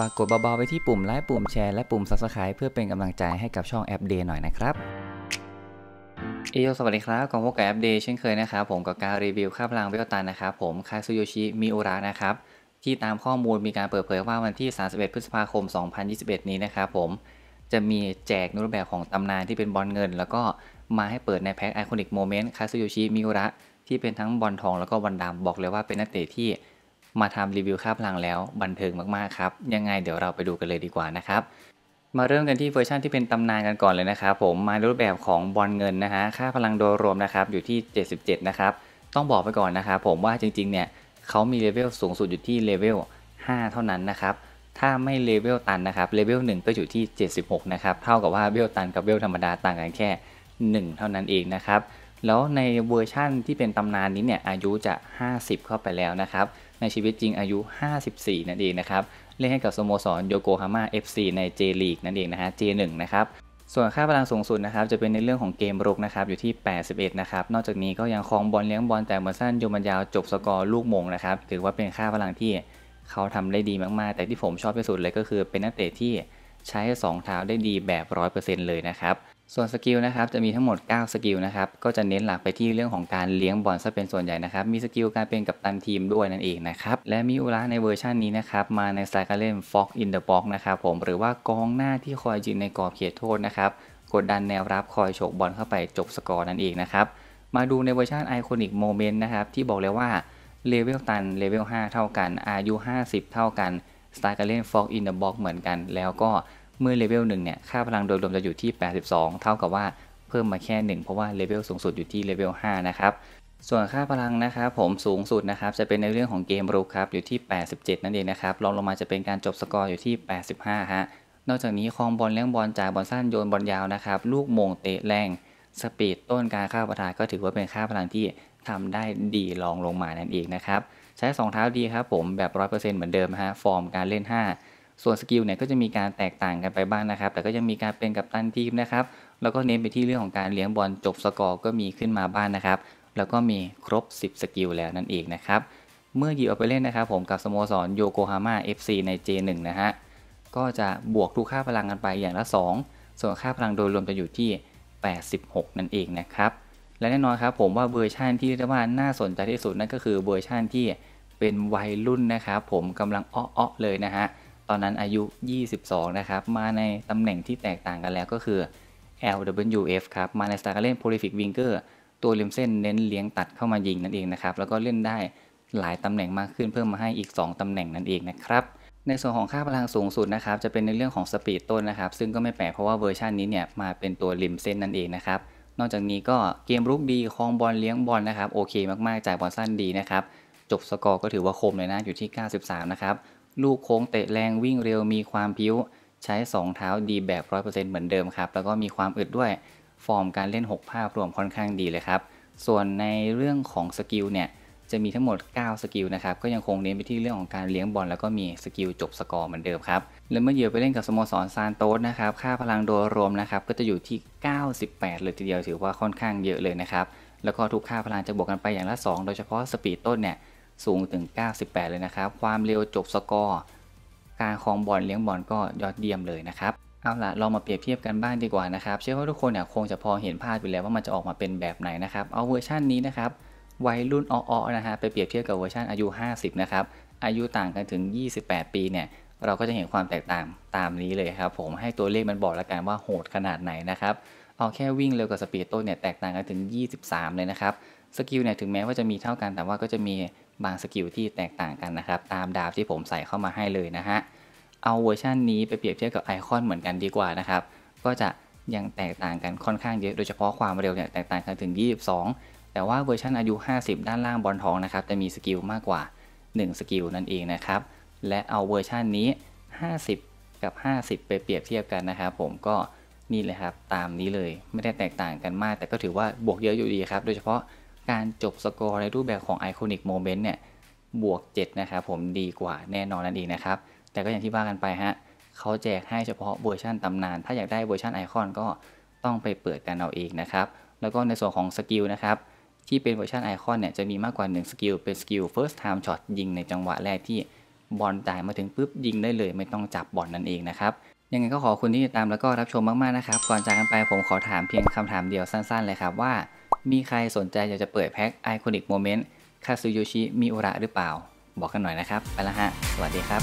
ฝากกดเบาๆไปที่ปุ่มไลค์ปุ่มแชร์ และปุ่ม Subscribe เพื่อเป็นกำลังใจให้กับช่องแอปเดย์หน่อยนะครับ เอโยสวัสดีครับกองพวกแอปเดย์เช่นเคยนะครับ ผมกับการรีวิวค่าพลังเวลตันนะครับ ผม คาซูโยชิ มิโอระ นะครับ ที่ตามข้อมูลมีการเปิดเผยว่าวันที่ 31 พฤษภาคม 2021 นี้นะครับผม จะมีแจกนรูปแบบของตำนานที่เป็นบอลเงินแล้วก็มาให้เปิดในแพ็คไอคอนิกโมเมนต์คาซูโยชิ มิโอระ ที่เป็นทั้งบอลทองแล้วก็บอลดำบอกเลยว่าเป็นนักเตะที่มาทำรีวิวค่าพลังแล้วบันเทิงมากๆครับยังไงเดี๋ยวเราไปดูกันเลยดีกว่านะครับ มาเริ่มกันที่เวอร์ชันที่เป็นตำนานกันก่อนเลยนะครับ ผมมารูปแบบของบอลเงินนะฮะค่าพลังโดยรวมนะครับอยู่ที่ 77 นะครับ ต้องบอกไปก่อนนะครับผมว่าจริงๆเนี่ยเขามีเลเวลสูงสุดอยู่ที่เลเวล5เท่านั้นนะครับ ถ้าไม่เลเวลตันนะครับเลเวล1ก็อยู่ที่ 76 นะครับเท่ากับว่าเวลตันกับเวลธรรมดาต่างกันแค่ 1 เท่านั้นเองนะครับแล้วในเวอร์ชั่นที่เป็นตำนานนี้เนี่ยอายุจะ 50 เข้าไปแล้วนะครับในชีวิตจริงอายุ 54 นั่นเองนะครับ เล่นให้กับสโมสรโยโกฮาม่า FC ใน J League นั่นเองนะฮะ J1 นะครับ ส่วนค่าพลังสูงสุดนะครับจะเป็นในเรื่องของเกมรุกนะครับอยู่ที่ 81 นะครับ นอกจากนี้ก็ยังคลองบอลเลี้ยงบอลแต่มอสั้นโยมันยาวจบสกอร์ลูกมงนะครับถือว่าเป็นค่าพลังที่เขาทำได้ดีมาก ๆ แต่ที่ผมชอบที่สุดเลยก็คือเป็นนักเตะที่ใช้ 2 เท้าได้ดีแบบ100%เลยนะครับส่วนสกิลนะครับจะมีทั้งหมด 9 สกิลนะครับก็จะเน้นหลักไปที่เรื่องของการเลี้ยงบอลซะเป็นส่วนใหญ่นะครับมีสกิลการเป็นกัปตันทีมด้วยนั่นเองนะครับและมีอุระในเวอร์ชันนี้นะครับมาในสไตล์การเล่น Fox in the Box นะครับผมหรือว่ากองหน้าที่คอยยืนในกรอบเขตโทษนะครับกดดันแนวรับคอยโฉกบอลเข้าไปจบสกอร์นั่นเองนะครับมาดูในเวอร์ชันไอคอนิกโมเมนต์นะครับที่บอกเลยว่าเลเวลตันเลเวล5เท่ากันอายุ 50 เท่ากันสไตล์การเล่น Fox in the Box เหมือนกัน แล้วก็เมื่อเลเวลหนึ่งเนี่ย ค่าพลังโดยรวมจะอยู่ที่ 82 เท่ากับว่าเพิ่มมาแค่ 1 เพราะว่าเลเวลสูงสุด อยู่ที่เลเวล5นะครับ ส่วนค่าพลังนะครับผมสูงสุดนะครับจะเป็นในเรื่องของเกมรุกครับอยู่ที่ 87 นั่นเองนะครับรองลงมาจะเป็นการจบสกอร์อยู่ที่ 85 ฮะ นอกจากนี้คลองบอลเลี้ยงบอลจ่ายบอลสั้นโยนบอลยาวนะครับลูกมงเตะแรง สปีดต้นการเข้าประทาก็ถือว่าเป็นค่าพลังที่ทำได้ดีรองลงมานั่นเองนะครับใช้ 2 เท้าดีครับผมแบบ 100%เหมือนเดิมฮะฟอร์มการเล่น 5ส่วนสกิลเนี่ยก็จะมีการแตกต่างกันไปบ้างนะครับ แต่ก็ยังมีการเป็นกัปตันทีมนะครับ แล้วก็เน้นไปที่เรื่องของการเลี้ยงบอลจบสกอร์ก็มีขึ้นมาบ้างนนะครับ แล้วก็มีครบ 10สกิลแล้วนั่นเองนะครับ เมื่อหยิบเอาไปเล่นนะครับผมกับสโมสรโยโกฮาม่า FC ใน J1 นะฮะ ก็จะบวกทุกค่าพลังกันไปอย่างละ 2 ส่วนค่าพลังโดยรวมจะอยู่ที่ 86 นั่นเองนะครับ และแน่นอนครับผมว่าเวอร์ชั่นที่เรียกว่าน่าสนใจที่สุดนั่นก็คือเวอร์ชั่นที่เป็นวัยรุ่นนะครับผมกำลังอ้อๆเลยนะฮะตอนนั้นอายุ 22 นะครับ มาในตำแหน่งที่แตกต่างกันแล้วก็คือ LWF ครับ มาในสไตล์การเล่น prolific winger ตัวริมเส้น เน้นเลี้ยงตัดเข้ามายิงนั่นเองนะครับ แล้วก็เล่นได้หลายตำแหน่งมากขึ้นเพิ่มมาให้อีก 2ตำแหน่งนั่นเองนะครับ ในส่วนของค่าพลังสูงสุดนะครับ จะเป็นในเรื่องของสปีดต้นนะครับ ซึ่งก็ไม่แปลกเพราะว่าเวอร์ชันนี้เนี่ยมาเป็นตัวริมเส้นนั่นเองนะครับ นอกจากนี้ก็เกมรุกดีคลองบอลเลี้ยงบอลนะครับ โอเค มากๆ จ่ายบอลสั้นดีนะครับ จบสกอร์ก็ถือว่าคมเลยนะอยู่ที่ 93 นะครับลูกโค้ง เตะแรงวิ่งเร็วมีความพิ้ว ใช้ 2 เท้าดีแบบ 100%เหมือนเดิมครับแล้วก็มีความอึดด้วยฟอร์มการเล่น 6 ภาพรวมค่อนข้างดีเลยครับ ส่วนในเรื่องของสกิลเนี่ยจะมีทั้งหมด9สกิลนะครับก็ยังคงเน้นไปที่เรื่องของการเลี้ยงบอลแล้วก็มีสกิลจบสกอร์เหมือนเดิมครับและเมื่อเหยื่อไปเล่นกับสโมสรซานโตสนะครับค่าพลังโดยรวมนะครับก็จะอยู่ที่98เลยทีเดียวถือว่าค่อนข้างเยอะเลยนะครับแล้วก็ทุกค่าพลังจะบวกกันไปอย่างละ 2 โดยเฉพาะสปีดต้นเนี่ยสูงถึง 98 เลยนะครับความเร็วจบสกอร์การคลองบอลเลี้ยงบอลก็ยอดเยี่ยมเลยนะครับเอาละเรามาเปรียบเทียบกันบ้างดีกว่านะครับเชื่อว่าทุกคนเนี่ยคงจะพอเห็นภาพไปแล้วว่ามันจะออกมาเป็นแบบไหนนะครับเอาเวอร์ชั่นนี้นะครับวัยรุ่นอ้อๆนะฮะไปเปรียบเทียบกับเวอร์ชันอายุ 50นะครับอายุต่างกันถึง 28 ปีเนี่ยเราก็จะเห็นความแตกต่างตามนี้เลยครับผมให้ตัวเลขมันบอกละกันว่าโหดขนาดไหนนะครับเอาแค่วิ่งเร็วกับสปีดต้นเนี่ยแตกต่างกันถึง 23 เลยนะครับสกิลเนี่ยถึงแม้ว่าจะมีเท่ากันแต่ว่าก็จะมีบางสกิลที่แตกต่างกันนะครับตามดาบที่ผมใส่เข้ามาให้เลยนะฮะเอาเวอร์ชันนี้ไปเปรียบเทียบกับไอคอนเหมือนกันดีกว่านะครับก็จะยังแตกต่างกันค่อนข้างเยอะโดยเฉพาะความเร็วเนี่ยแตกต่างกันถึง 22 แต่ว่าเวอร์ชันอายุ50 ด้านล่างบอลทองนะครับจะมีสกิลมากกว่า1สกิลนั่นเองนะครับและเอาเวอร์ชันนี้50กับ50 ไปเปรียบเทียบกันนะครับผมก็นี่เลยครับตามนี้เลยไม่ได้แตกต่างกันมาก แต่ก็ถือว่าบวกเยอะอยู่ดีครับโดยเฉพาะการจบสกอร์ในรูปแบบของไอคอนิกโมเมนต์เนี่ยบวก7นะครับผมดีกว่าแน่นอนนั่นเองนะครับ แต่ก็อย่างที่ว่ากันไปฮะเขาแจกให้เฉพาะเวอร์ชันตำนาน ถ้าอยากได้เวอร์ชันไอคอนก็ต้องไปเปิดกันเอาเองนะครับ แล้วก็ในส่วนของสกิลนะครับ ที่เป็นเวอร์ชันไอคอนเนี่ยจะมีมากกว่า 1 สกิล เป็นสกิล first time shot ยิงในจังหวะแรกที่บอลจ่ายมาถึงปุ๊บยิงได้เลย ไม่ต้องจับบอลนั่นเองนะครับยังไงก็ขอคุณที่ติดตามแล้วก็รับชมมากๆนะครับก่อนจากกันไปผมขอถามเพียงคำถามเดียวสั้น ๆเลยครับว่ามีใครสนใจอยากจะเปิดแพ็ค Iconic Moment คาซูโยชิมิอุระหรือเปล่า บอกกันหน่อยนะครับ ไปละฮะสวัสดีครับ